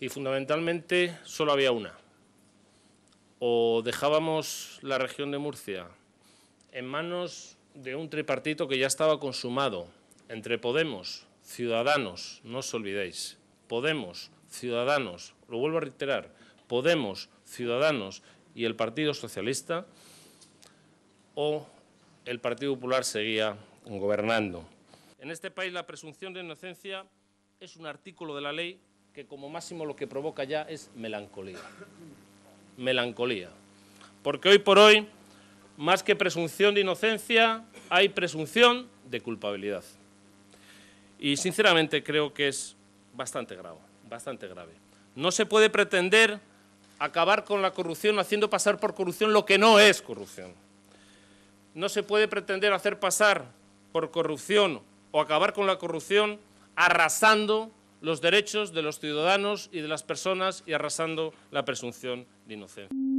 y fundamentalmente solo había una. O dejábamos la región de Murcia en manos de un tripartito que ya estaba consumado entre Podemos, Ciudadanos, no os olvidéis, Podemos, Ciudadanos, lo vuelvo a reiterar, Podemos, Ciudadanos y el Partido Socialista, o el Partido Popular seguía gobernando. En este país la presunción de inocencia es un artículo de la ley que como máximo lo que provoca ya es melancolía. Melancolía. Porque hoy por hoy, más que presunción de inocencia, hay presunción de culpabilidad. Y sinceramente creo que es bastante grave, bastante grave. No se puede pretender acabar con la corrupción haciendo pasar por corrupción lo que no es corrupción. No se puede pretender hacer pasar por corrupción o acabar con la corrupción arrasando los derechos de los ciudadanos y de las personas y arrasando la presunción de inocencia.